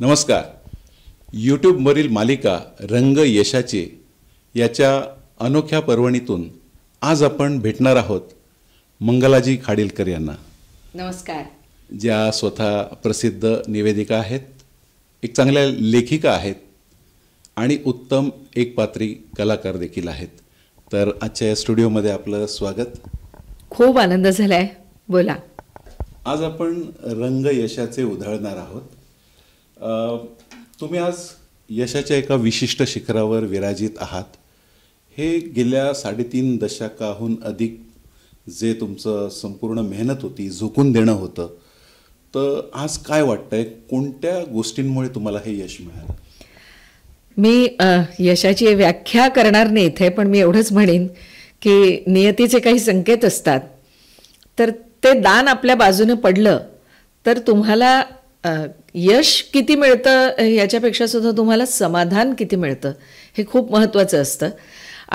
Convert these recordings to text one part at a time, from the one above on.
नमस्कार यूट्यूबवरील मालिका रंग यशाची याच्या अनोख्या पर्वणीतून आज आपण भेटणार आहोत मंगलाजी खाडीलकर यांना नमस्कार ज्या स्वतः प्रसिद्ध निवेदिका आहेत एक चांगल्या लेखिका आहेत आणि उत्तम एकपात्री कलाकार देखील आहेत तर आजच्या या स्टुडिओमध्ये आपलं स्वागत खूप आनंद झाला आहे बोला आज आपण रंग यशाचे उधळणार आहोत तुम्ही आज यशाच्या एका विशिष्ट शिखरावर विराजित आहात हे गेल्या साडेतीन दशकाहून अधिक जे तुमचं संपूर्ण मेहनत होती झोकून देणं होतं तर आज काय वाटतंय कोणत्या गोष्टींमुळे तुम्हाला हे यश मिळालं मी यशाची व्याख्या करणार नाही इथे पण मी एवढंच म्हणेन की नियतीचे काही संकेत असतात तर ते दान आपल्या बाजूनं पडलं तर तुम्हाला यश किती मिळतं याच्यापेक्षा सुद्धा तुम्हाला समाधान किती मिळतं हे खूप महत्त्वाचं असतं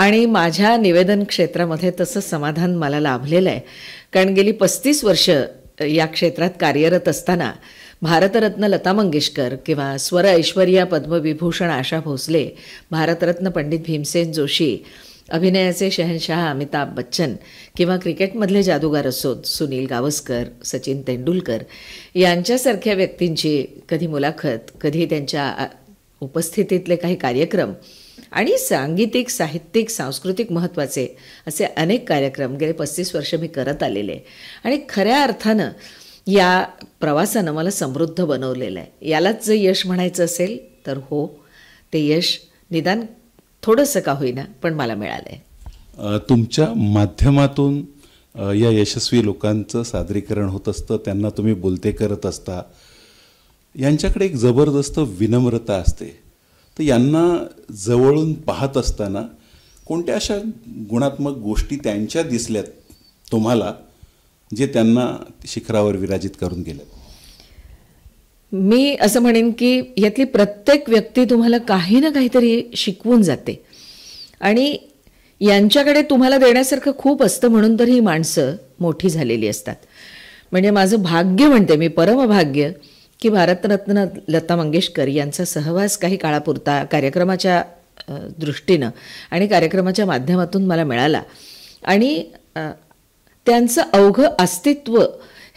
आणि माझ्या निवेदन क्षेत्रामध्ये तसं समाधान मला लाभलेलं आहे कारण गेली पस्तीस वर्ष या क्षेत्रात कार्यरत असताना भारतरत्न लता मंगेशकर किंवा स्वर ऐश्वर्या पद्मविभूषण आशा भोसले भारतरत्न पंडित भीमसेन जोशी अभिनयाचे शहनशहा अमिताभ बच्चन किंवा क्रिकेटमधले जादूगार असोत सुनील गावस्कर सचिन तेंडुलकर यांच्यासारख्या व्यक्तींची कधी मुलाखत कधी त्यांच्या उपस्थितीतले काही कार्यक्रम आणि सांगीतिक साहित्यिक सांस्कृतिक महत्त्वाचे असे अनेक कार्यक्रम गेले पस्तीस वर्ष मी करत आलेले आणि खऱ्या अर्थानं या प्रवासानं मला समृद्ध बनवलेलं आहे यालाच जर यश म्हणायचं असेल तर हो ते यश निदान थोडंसं का होईना पण मला मिळालं तुमच्या माध्यमातून या यशस्वी लोकांचं सादरीकरण होत असतं त्यांना तुम्ही बोलते करत असता यांच्याकडे एक जबरदस्त विनम्रता असते तर यांना जवळून पाहत असताना कोणत्या अशा गुणात्मक गोष्टी त्यांच्या दिसल्यात तुम्हाला जे त्यांना शिखरावर विराजित करून गेल्यात मी असं म्हणेन की यातली प्रत्येक व्यक्ती तुम्हाला काही ना काहीतरी शिकवून जाते आणि यांच्याकडे तुम्हाला देण्यासारखं खूप असतं म्हणून तर ही माणसं मोठी झालेली असतात म्हणजे माझं भाग्य म्हणते मी परमभाग्य की भारतरत्न लता मंगेशकर यांचा सहवास काही काळापुरता कार्यक्रमाच्या दृष्टीनं आणि कार्यक्रमाच्या माध्यमातून मला मिळाला आणि त्यांचं अवघं अस्तित्व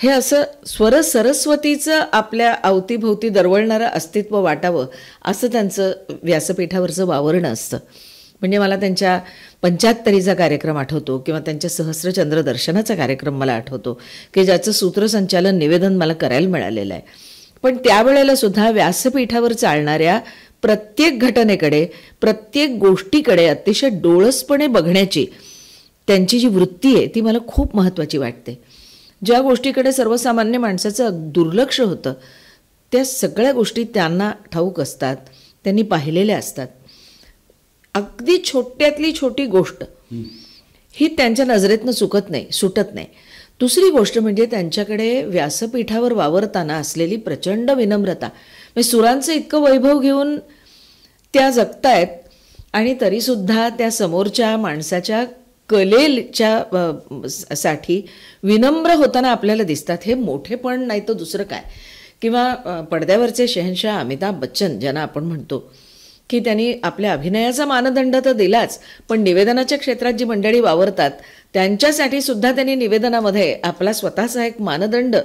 हे असं स्वर सरस्वतीचं आपल्या अवतीभोवती दरवळणारं अस्तित्व वाटावं असं त्यांचं व्यासपीठावरचं वावरणं असतं म्हणजे मला त्यांच्या पंच्याहत्तरीचा कार्यक्रम आठवतो किंवा त्यांच्या सहस्रचंद्र दर्शनाचा कार्यक्रम मला आठवतो की ज्याचं सूत्रसंचालन निवेदन मला करायला मिळालेलं आहे पण त्यावेळेला सुद्धा व्यासपीठावर चालणाऱ्या प्रत्येक घटनेकडे प्रत्येक गोष्टीकडे अतिशय डोळसपणे बघण्याची त्यांची जी वृत्ती आहे ती मला खूप महत्त्वाची वाटते ज्या गोष्टीकडे सर्वसामान्य माणसाचं दुर्लक्ष होतं त्या सगळ्या गोष्टी त्यांना ठाऊक असतात त्यांनी पाहिलेल्या असतात अगदी छोट्यातली छोटी गोष्ट ही त्यांच्या नजरेतनं चुकत नाही सुटत नाही दुसरी गोष्ट म्हणजे त्यांच्याकडे व्यासपीठावर वावरताना असलेली प्रचंड विनम्रता म्हणजे सुरांचं इतकं वैभव घेऊन त्या जगतायत आणि तरीसुद्धा त्या समोरच्या माणसाच्या कलेच्या साठी विनम्र होताना आपल्याला दिसतात हे मोठेपण नाही तर दुसरं काय किंवा पडद्यावरचे शहनशाह अमिताभ बच्चन ज्यांना आपण म्हणतो की त्यांनी आपल्या अभिनयाचा मानदंड तर दिलाच पण निवेदनाच्या क्षेत्रात जी मंडळी वावरतात त्यांच्यासाठी सुद्धा त्यांनी निवेदनामध्ये आपला स्वतःचा एक मानदंड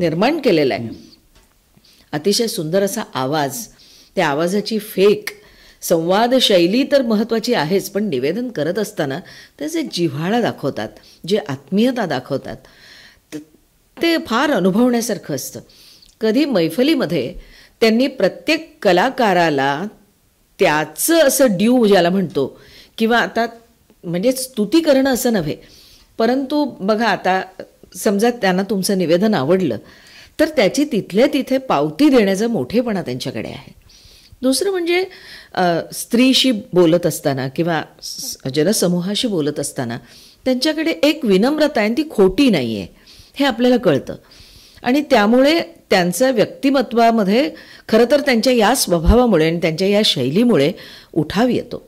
निर्माण केलेला आहे अतिशय सुंदर असा आवाज त्या आवाजाची फेक संवाद शैली तर महत्त्वाची आहेच पण निवेदन करत असताना ते जे जिव्हाळा दाखवतात जे आत्मीयता दाखवतात ते फार अनुभवण्यासारखं असतं कधी मैफलीमध्ये त्यांनी प्रत्येक कलाकाराला त्याचं असं ड्यू ज्याला म्हणतो किंवा आता म्हणजे स्तुती करणं असं नव्हे परंतु बघा आता समजा त्यांना तुमचं निवेदन आवडलं तर त्याची तिथल्या तिथे पावती देण्याचं मोठेपणा त्यांच्याकडे आहे दुसरं म्हणजे स्त्रीशी बोलत असताना किंवा जनसमूहाशी बोलत असताना त्यांच्याकडे एक विनम्रता आहे ती खोटी नाही आहे हे आपल्याला कळतं आणि त्यामुळे त्यांचं व्यक्तिमत्वामध्ये खरं तर त्यांच्या या स्वभावामुळे आणि त्यांच्या या शैलीमुळे उठाव येतो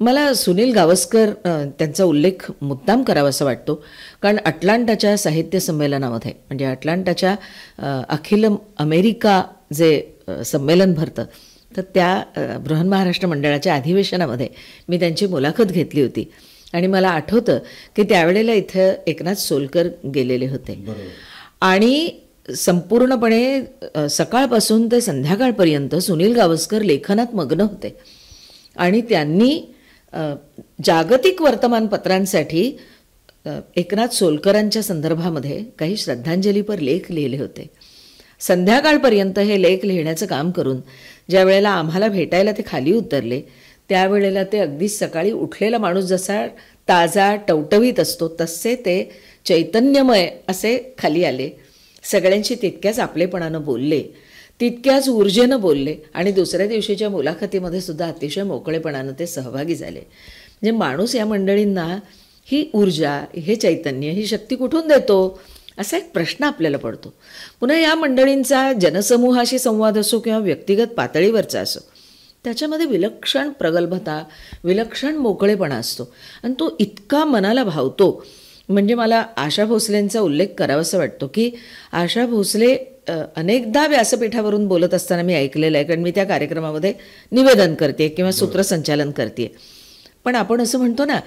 मला सुनील गावस्कर त्यांचा उल्लेख मुद्दाम करावासा वाटतो कारण अटलांटाच्या साहित्य संमेलनामध्ये म्हणजे अटलांटाच्या अखिल अमेरिका जे संमेलन भरतं तर त्या बृहन्महाराष्ट्र मंडळाच्या अधिवेशनामध्ये मी त्यांची मुलाखत घेतली होती आणि मला आठवतं की त्यावेळेला इथं एकनाथ सोलकर गेलेले होते आणि संपूर्णपणे सकाळपासून ते संध्याकाळपर्यंत सुनील गावस्कर लेखनात मग्न होते आणि त्यांनी जागतिक वर्तमानपत्रांसाठी एकनाथ सोलकरांच्या संदर्भामध्ये काही श्रद्धांजलीपर लेख लिहिले होते संध्याकाळपर्यंत हे लेख लिहिण्याचं काम करून ज्या वेळेला आम्हाला भेटायला ते खाली उतरले त्यावेळेला ते अगदी सकाळी उठलेला माणूस जसा ताजा टवटवीत असतो तसे ते चैतन्यमय असे खाली आले सगळ्यांशी तितक्याच आपलेपणानं बोलले तितक्याच ऊर्जेनं बोलले आणि दुसऱ्या दिवशीच्या मुलाखतीमध्ये सुद्धा अतिशय मोकळेपणानं ते सहभागी झाले म्हणजे माणूस या मंडळींना ही ऊर्जा हे चैतन्य ही शक्ती कुठून देतो असा एक प्रश्न आपल्याला पडतो पुन्हा या मंडळींचा जनसमूहाशी संवाद असो किंवा व्यक्तिगत पातळीवरचा असो त्याच्यामध्ये विलक्षण प्रगल्भता विलक्षण मोकळेपणा असतो आणि तो इतका मनाला भावतो म्हणजे मला आशा भोसलेंचा उल्लेख असं वाटतो की आशा भोसले अनेकदा व्यासपीठावरून बोलत असताना मी ऐकलेलं आहे कारण मी त्या कार्यक्रमामध्ये निवेदन करते किंवा सूत्रसंचालन करते पण आपण असं म्हणतो ना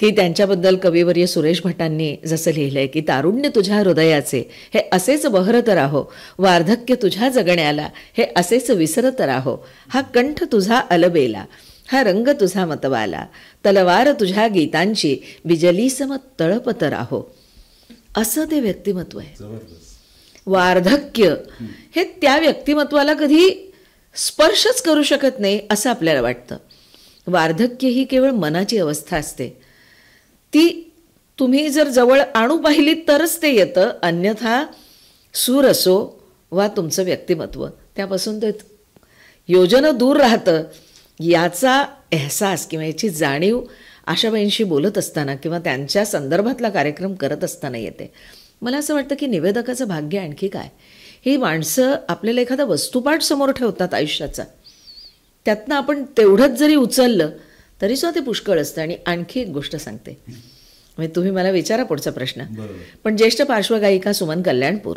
की त्यांच्याबद्दल कविवर्य सुरेश भटांनी जसं लिहिलं आहे की तारुण्य तुझ्या हृदयाचे हे असेच बहरत राहो वार्धक्य तुझ्या जगण्याला हे असेच विसरत राहो हा कंठ तुझा अलबेला हा रंग तुझा मतवाला तलवार तुझ्या गीतांची बिजलीसम तळपत राहो असं ते व्यक्तिमत्व आहे वार्धक्य हे त्या व्यक्तिमत्वाला कधी स्पर्शच करू शकत नाही असं आपल्याला वाटतं वार्धक्य ही केवळ मनाची अवस्था असते ती तुम्ही जर जवळ आणू पाहिली तरच ते येतं अन्यथा सूर असो वा तुमचं व्यक्तिमत्व त्यापासून ते योजनं दूर राहतं याचा एहसास किंवा याची जाणीव आशाबाईंशी बोलत असताना किंवा त्यांच्या संदर्भातला कार्यक्रम करत असताना येते मला असं वाटतं की निवेदकाचं भाग्य आणखी काय ही माणसं आपल्याला एखादा वस्तुपाठ समोर ठेवतात आयुष्याचा त्यातनं आपण तेवढंच जरी उचललं तरी सुद्धा ते पुष्कळ असतं आणि आणखी एक गोष्ट सांगते म्हणजे तुम्ही मला विचारा पुढचा प्रश्न पण ज्येष्ठ पार्श्वगायिका सुमन कल्याणपूर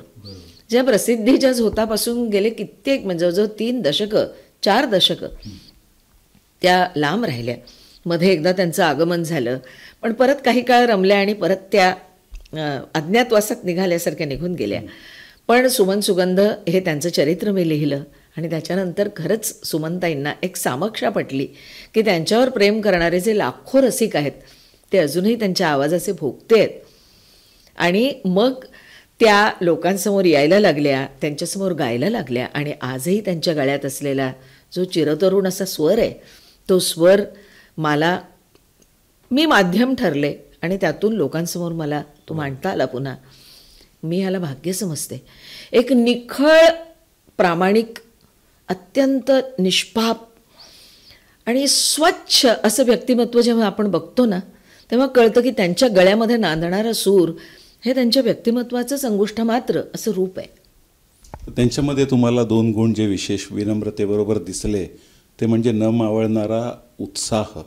ज्या प्रसिद्धीच्या झोतापासून गेले कित्येक म्हणजे जवळजवळ तीन दशक चार दशक त्या लांब राहिल्या मध्ये एकदा त्यांचं आगमन झालं पण परत काही काळ रमल्या आणि परत त्या अज्ञातवासात निघाल्यासारख्या निघून गेल्या पण सुमन सुगंध हे त्यांचं चरित्र मी लिहिलं आणि त्याच्यानंतर खरंच सुमंताईंना एक सामक्षा पटली की त्यांच्यावर प्रेम करणारे जे लाखो रसिक आहेत ते अजूनही त्यांच्या आवाजाचे भोगते आहेत आणि मग त्या लोकांसमोर यायला लागल्या त्यांच्यासमोर गायला लागल्या आणि आजही त्यांच्या गळ्यात असलेला जो चिरतरुण असा स्वर आहे तो स्वर मला मी माध्यम ठरले आणि त्यातून लोकांसमोर मला तो मांडता आला पुन्हा मी ह्याला भाग्य समजते एक निखळ प्रामाणिक अत्यंत निष्पाप आणि स्वच्छ असं व्यक्तिमत्व जेव्हा आपण बघतो ना तेव्हा कळतं की त्यांच्या गळ्यामध्ये नांदणारा सूर हे त्यांच्या व्यक्तिमत्वाचंच अंगुष्ठ मात्र असं रूप आहे त्यांच्यामध्ये तुम्हाला दोन गुण जे विशेष विनम्रतेबरोबर दिसले ते म्हणजे न मावळणारा उत्साह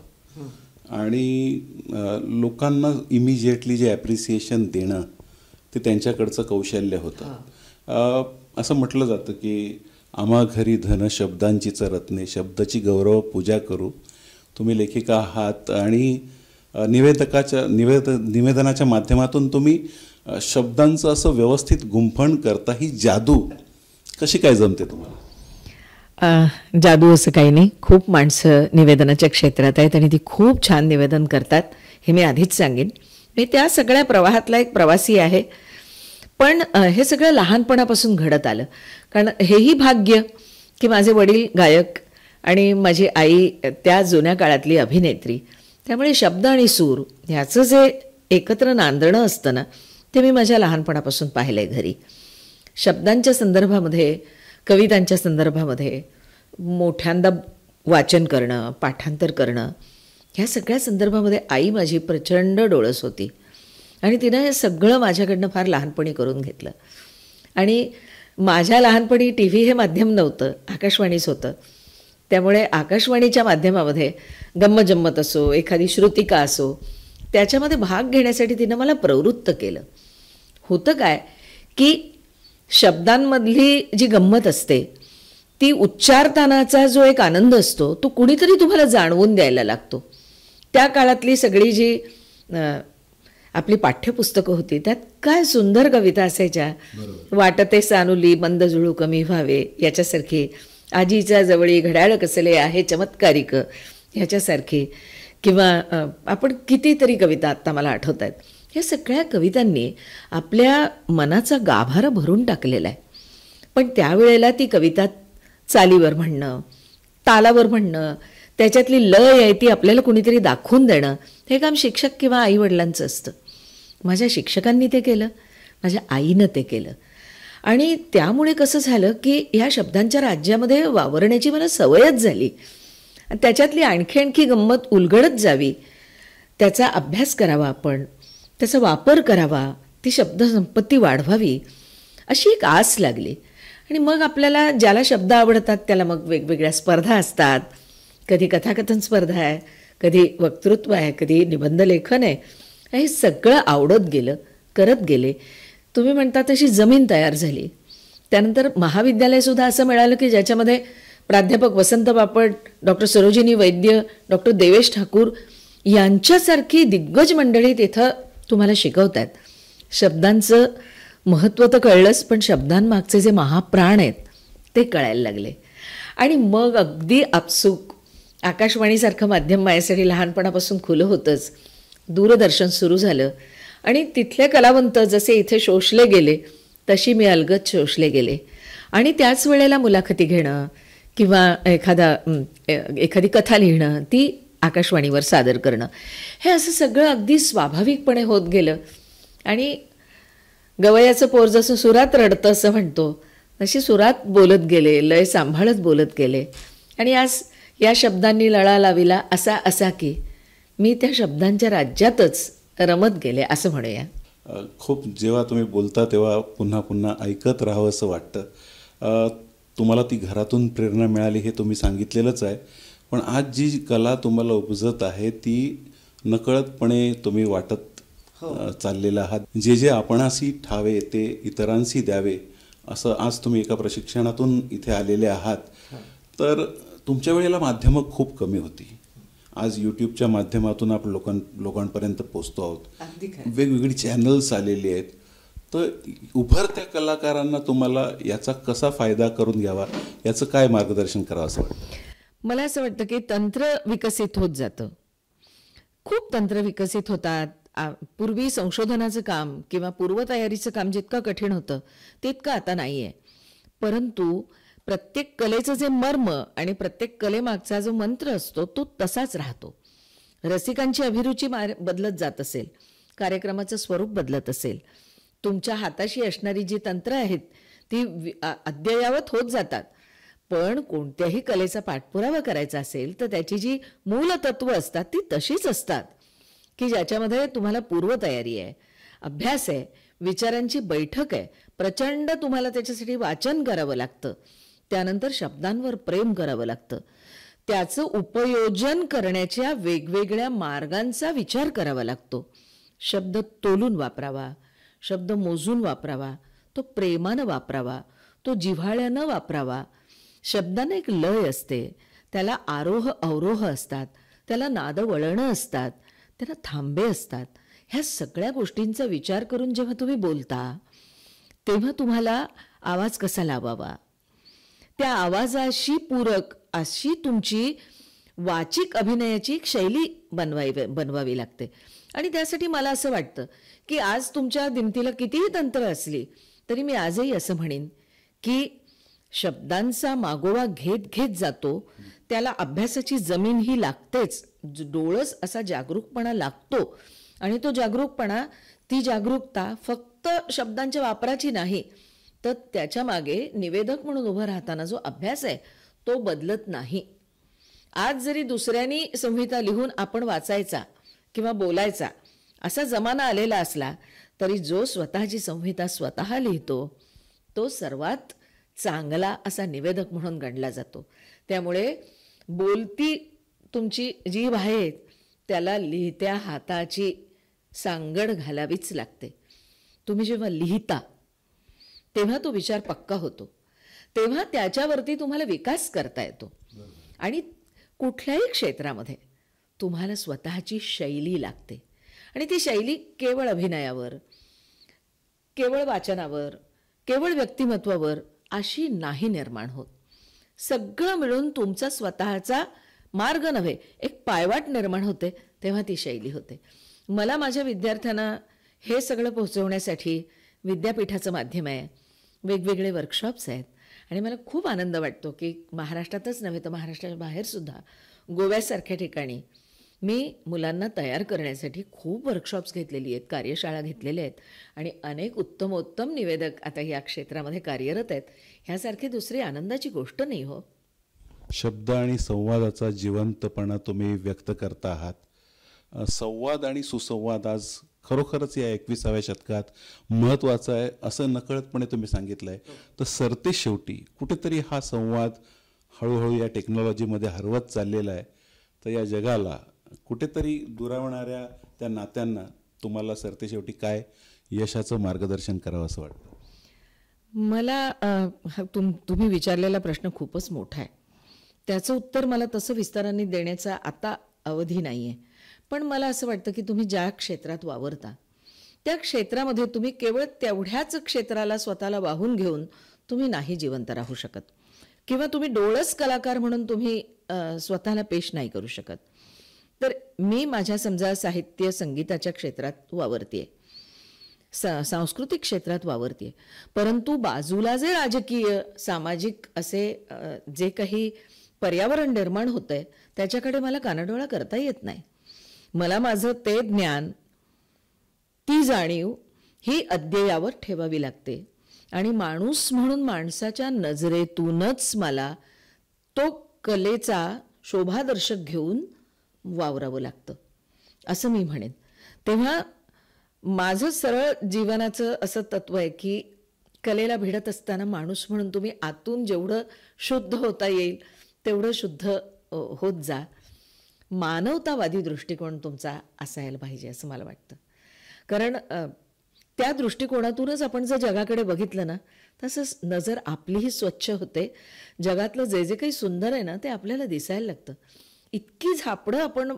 आणि लोकांना इमिजिएटली जे ॲप्रिसिएशन देणं ते त्यांच्याकडचं कौशल्य होतं असं म्हटलं जातं की आम्हा घरी धन शब्दांची रत्ने शब्दाची गौरव पूजा करू तुम्ही लेखिका आहात आणि निवेदकाच्या निवेद निवेदनाच्या माध्यमातून तुम्ही शब्दांचं असं व्यवस्थित गुंफण करता ही जादू कशी काय जमते तुम्हाला जादू असं काही नाही खूप माणसं निवेदनाच्या क्षेत्रात आहेत आणि ती खूप छान निवेदन करतात हे मी आधीच सांगेन मी त्या सगळ्या प्रवाहातला एक प्रवासी आहे पण हे सगळं लहानपणापासून घडत आलं कारण हेही भाग्य की माझे वडील गायक आणि माझी आई त्या जुन्या काळातली अभिनेत्री त्यामुळे शब्द आणि सूर ह्याचं जे एकत्र नांदणं असतं ना ते मी माझ्या लहानपणापासून पाहिलं आहे घरी शब्दांच्या संदर्भामध्ये कवितांच्या संदर्भामध्ये मोठ्यांदा वाचन करणं पाठांतर करणं ह्या सगळ्या संदर्भामध्ये आई माझी प्रचंड डोळस होती आणि तिनं हे सगळं माझ्याकडनं फार लहानपणी करून घेतलं आणि माझ्या लहानपणी टी व्ही हे माध्यम नव्हतं आकाशवाणीच होतं त्यामुळे आकाशवाणीच्या माध्यमामध्ये गम्मजम्मत असो एखादी श्रुतिका असो त्याच्यामध्ये भाग घेण्यासाठी तिनं मला प्रवृत्त केलं होतं काय की शब्दांमधली जी गंमत असते ती उच्चारतानाचा जो एक आनंद असतो तो कुणीतरी तुम्हाला जाणवून द्यायला लागतो त्या काळातली सगळी जी आपली पाठ्यपुस्तकं होती त्यात काय सुंदर कविता असायच्या वाटते सानुली मंद जुळू कमी व्हावे याच्यासारखी आजीच्या जवळी घड्याळ कसले आहे चमत्कारिक ह्याच्यासारखी किंवा आपण कितीतरी कविता आत्ता मला आठवत आहेत ह्या सगळ्या कवितांनी आपल्या मनाचा गाभार भरून टाकलेला आहे पण त्यावेळेला ती कविता चालीवर म्हणणं तालावर म्हणणं त्याच्यातली लय आहे ती आपल्याला कुणीतरी दाखवून देणं हे काम शिक्षक किंवा आईवडिलांचं असतं माझ्या शिक्षकांनी ते केलं माझ्या आईनं ते केलं आणि त्यामुळे कसं झालं की ह्या शब्दांच्या राज्यामध्ये वावरण्याची मला सवयच झाली त्याच्यातली आणखी आणखी गंमत उलगडत जावी त्याचा अभ्यास करावा आपण त्याचा वापर करावा ती शब्दसंपत्ती वाढवावी अशी एक आस लागली आणि मग आपल्याला ज्याला शब्द आवडतात त्याला मग वेगवेगळ्या स्पर्धा असतात कधी कथाकथन स्पर्धा आहे कधी वक्तृत्व आहे कधी निबंध लेखन आहे हे सगळं आवडत गेलं करत गेले तुम्ही म्हणता तशी जमीन तयार झाली त्यानंतर महाविद्यालयसुद्धा असं मिळालं की ज्याच्यामध्ये प्राध्यापक वसंत बापट डॉक्टर सरोजिनी वैद्य डॉक्टर देवेश ठाकूर यांच्यासारखी दिग्गज मंडळी तिथं तुम्हाला शिकवतात शब्दांचं महत्त्व तर कळलंच पण शब्दांमागचे जे महाप्राण आहेत ते कळायला लागले आणि मग अगदी आपसूक आकाशवाणीसारखं माध्यम माझ्यासाठी लहानपणापासून खुलं होतंच दूरदर्शन सुरू झालं आणि तिथले कलावंत जसे इथे शोषले गेले तशी मी अलगत शोषले गेले आणि त्याच वेळेला मुलाखती घेणं किंवा एखादा एखादी कथा लिहिणं ती आकाशवाणीवर सादर करणं हे असं सगळं अगदी स्वाभाविकपणे होत गेलं आणि गवयाचं पोर जसं सुरात रडतं असं म्हणतो तशी सुरात बोलत गेले लय सांभाळत बोलत गेले आणि आज या शब्दांनी लळा लाविला असा असा की मी त्या शब्दांच्या राज्यातच रमत गेले असं म्हणूया खूप जेव्हा तुम्ही बोलता तेव्हा पुन्हा पुन्हा ऐकत राहावं असं वाटतं तुम्हाला ती घरातून प्रेरणा मिळाली हे तुम्ही सांगितलेलंच आहे पण आज जी कला तुम्हाला उपजत आहे ती नकळतपणे तुम्ही वाटत हो. चाललेला आहात जे जे आपणाशी ठावे ते इतरांशी द्यावे असं आज तुम्ही एका प्रशिक्षणातून इथे आलेले आहात तर तुमच्या वेळेला माध्यमं खूप कमी होती आज यूट्यूबच्या माध्यमातून आपण लोकां लोकांपर्यंत पोचतो आहोत वेगवेगळी चॅनल्स आलेली आहेत तर उभरत्या कलाकारांना तुम्हाला याचा कसा फायदा करून घ्यावा याचं काय मार्गदर्शन करावं असं वाटतं मला असं वाटतं की तंत्र विकसित होत जातं खूप तंत्र विकसित होतात पूर्वी संशोधनाचं काम किंवा पूर्वतयारीचं काम जितकं कठीण होतं तितकं आता नाही आहे परंतु प्रत्येक कलेचं जे मर्म आणि प्रत्येक कलेमागचा जो मंत्र असतो तो तसाच राहतो रसिकांची अभिरुची बदलत जात असेल कार्यक्रमाचं स्वरूप बदलत असेल तुमच्या हाताशी असणारी जी तंत्र आहेत ती अद्ययावत होत जातात पण कोणत्याही कलेचा पाठपुरावा करायचा असेल तर त्याची जी मूल तत्व असतात ती तशीच असतात की ज्याच्यामध्ये तुम्हाला पूर्वतयारी आहे अभ्यास आहे विचारांची बैठक आहे प्रचंड तुम्हाला त्याच्यासाठी वाचन करावं लागतं त्यानंतर शब्दांवर प्रेम करावं लागतं त्याचं उपयोजन करण्याच्या वेगवेगळ्या मार्गांचा विचार करावा लागतो शब्द तोलून वापरावा शब्द मोजून वापरावा तो प्रेमानं वापरावा तो जिव्हाळ्यानं वापरावा शब्दांना एक लय असते त्याला आरोह अवरोह असतात त्याला नाद वळणं असतात त्याला थांबे असतात ह्या सगळ्या गोष्टींचा विचार करून जेव्हा तुम्ही बोलता तेव्हा तुम्हाला आवाज कसा लावावा त्या आवाजाशी पूरक अशी तुमची वाचिक अभिनयाची शैली बनवाय बनवावी लागते आणि त्यासाठी मला असं वाटतं की आज तुमच्या दिमतीला कितीही तंत्र असली तरी मी आजही असं म्हणेन की शब्दांचा मागोवा घेत घेत जातो त्याला अभ्यासाची जमीन ही लागतेच डोळस असा जागरूकपणा लागतो आणि तो जागरूकपणा ती जागरूकता फक्त शब्दांच्या वापराची नाही तर त्याच्या मागे निवेदक म्हणून उभं राहताना जो अभ्यास आहे तो बदलत नाही आज जरी दुसऱ्यांनी संहिता लिहून आपण वाचायचा किंवा बोलायचा असा जमाना आलेला असला तरी जो स्वतःची संहिता स्वतः लिहितो तो सर्वात चांगला असा निवेदक म्हणून गणला जातो त्यामुळे बोलती तुमची जीभ आहे त्याला लिहित्या हाताची सांगड घालावीच लागते तुम्ही जेव्हा लिहिता तेव्हा तो विचार पक्का होतो तेव्हा त्याच्यावरती तुम्हाला विकास करता येतो आणि कुठल्याही क्षेत्रामध्ये तुम्हाला स्वतःची शैली लागते आणि ती शैली केवळ अभिनयावर केवळ वाचनावर केवळ व्यक्तिमत्वावर अशी नाही निर्माण होत सगळं मिळून तुमचा स्वतःचा मार्ग नव्हे एक पायवाट निर्माण होते तेव्हा ती शैली होते मला माझ्या विद्यार्थ्यांना हे सगळं पोहोचवण्यासाठी विद्यापीठाचं माध्यम आहे वेगवेगळे वर्कशॉप्स आहेत आणि मला खूप आनंद वाटतो की महाराष्ट्रातच नव्हे तर महाराष्ट्राच्या बाहेरसुद्धा गोव्यासारख्या ठिकाणी मी मुलांना तयार करण्यासाठी खूप वर्कशॉप्स घेतलेली आहेत कार्यशाळा घेतलेल्या आहेत आणि अनेक उत्तमोत्तम निवेदक आता या क्षेत्रामध्ये कार्यरत आहेत ह्यासारखी दुसरी आनंदाची गोष्ट नाही हो शब्द आणि संवादाचा जिवंतपणा तुम्ही व्यक्त करता आहात संवाद आणि सुसंवाद आज खरोखरच या एकविसाव्या शतकात महत्त्वाचं आहे असं नकळतपणे तुम्ही सांगितलं आहे तर सरते शेवटी कुठेतरी हा संवाद हळूहळू या टेक्नॉलॉजीमध्ये हरवत चाललेला आहे तर या जगाला कुठेतरी दुरावणाऱ्या त्या नात्यांना तुम्हाला सरते शेवटी काय यशाचं मार्गदर्शन करावं असं वाटतं मला तुम तुम्ही विचारलेला प्रश्न खूपच मोठा आहे त्याचं उत्तर मला तसं विस्ताराने देण्याचा आता अवधी नाही आहे पण मला असं वाटतं की तुम्ही ज्या क्षेत्रात वावरता त्या क्षेत्रामध्ये तुम्ही केवळ तेवढ्याच क्षेत्राला स्वतःला वाहून घेऊन तुम्ही नाही जिवंत राहू शकत किंवा तुम्ही डोळस कलाकार म्हणून तुम्ही स्वतःला पेश नाही करू शकत तर मी माझ्या समजा साहित्य संगीताच्या क्षेत्रात वावरतीये सा सांस्कृतिक क्षेत्रात वावरतीये परंतु बाजूला जे राजकीय सामाजिक असे जे काही पर्यावरण निर्माण होतंय त्याच्याकडे मला कानाडोळा करता येत नाही मला माझं ते ज्ञान ती जाणीव ही अद्ययावर ठेवावी लागते आणि माणूस म्हणून माणसाच्या नजरेतूनच मला तो कलेचा शोभादर्शक घेऊन वावरावं लागतं असं मी म्हणेन तेव्हा माझं सरळ जीवनाचं असं तत्व आहे की कलेला भिडत असताना माणूस म्हणून तुम्ही आतून जेवढं शुद्ध होता येईल तेवढं शुद्ध होत जा मानवतावादी दृष्टिकोन तुमचा असायला पाहिजे असं मला वाटतं कारण त्या दृष्टिकोनातूनच आपण जर जगाकडे बघितलं ना तसंच नजर आपलीही स्वच्छ होते जगातलं जे जे काही सुंदर आहे ना ते आपल्याला दिसायला लागतं इतकी झापडं आपण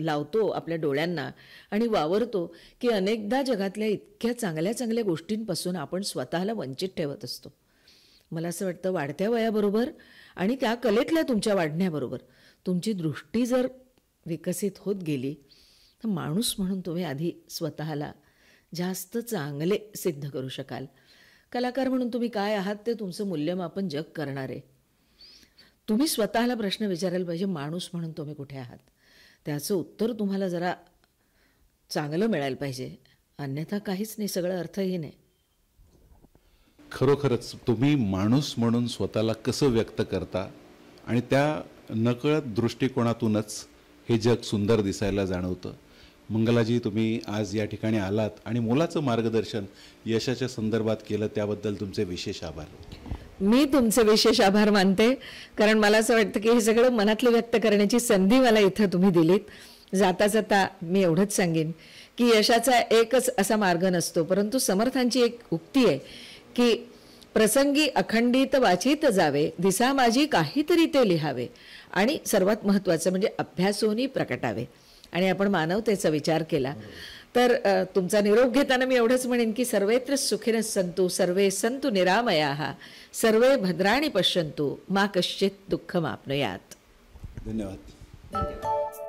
लावतो आपल्या डोळ्यांना आणि वावरतो की अनेकदा जगातल्या इतक्या चांगल्या चांगल्या गोष्टींपासून आपण स्वतःला वंचित ठेवत असतो मला असं वाटतं वाढत्या वयाबरोबर आणि त्या कलेतल्या तुमच्या वाढण्याबरोबर तुमची दृष्टी जर विकसित होत गेली तर माणूस म्हणून तुम्ही आधी स्वतःला जास्त चांगले सिद्ध करू शकाल कलाकार म्हणून तुम्ही काय आहात ते तुमचं मूल्यमापन जग करणार आहे तुम्ही स्वतःला प्रश्न विचारायला पाहिजे माणूस म्हणून तुम्ही कुठे आहात त्याचं उत्तर तुम्हाला जरा चांगलं मिळायला पाहिजे अन्यथा काहीच नाही सगळं अर्थही नाही खरोखरच तुम्ही माणूस म्हणून स्वतःला कसं व्यक्त करता आणि त्या नकळत दृष्टिकोनातूनच हे जग सुंदर दिसायला जाणवतं मंगलाजी तुम्ही आज या ठिकाणी आलात आणि मुलाचं मार्गदर्शन यशाच्या संदर्भात केलं त्याबद्दल तुमचे विशेष आभार मी तुमचे विशेष आभार मानते कारण मला असं वाटतं की हे सगळं मनातलं व्यक्त करण्याची संधी मला इथं तुम्ही दिलीत जाता जाता मी एवढंच सांगेन की यशाचा एकच असा मार्ग नसतो परंतु समर्थांची एक उक्ती आहे की प्रसंगी अखंडित वाचित जावे दिसा माझी काहीतरी ते लिहावे आणि सर्वात महत्त्वाचं म्हणजे अभ्यासोनी प्रकटावे आणि आपण मानवतेचा विचार केला तर तुमचा निरोप घेताना मी एवढंच म्हणेन की सर्वेत्र सुखिन संतु सर्वे संतु निरामया सर्वे भद्राणी पश्यंतू मा कश्चित दुःख मापनुयात धन्यवाद धन्यवाद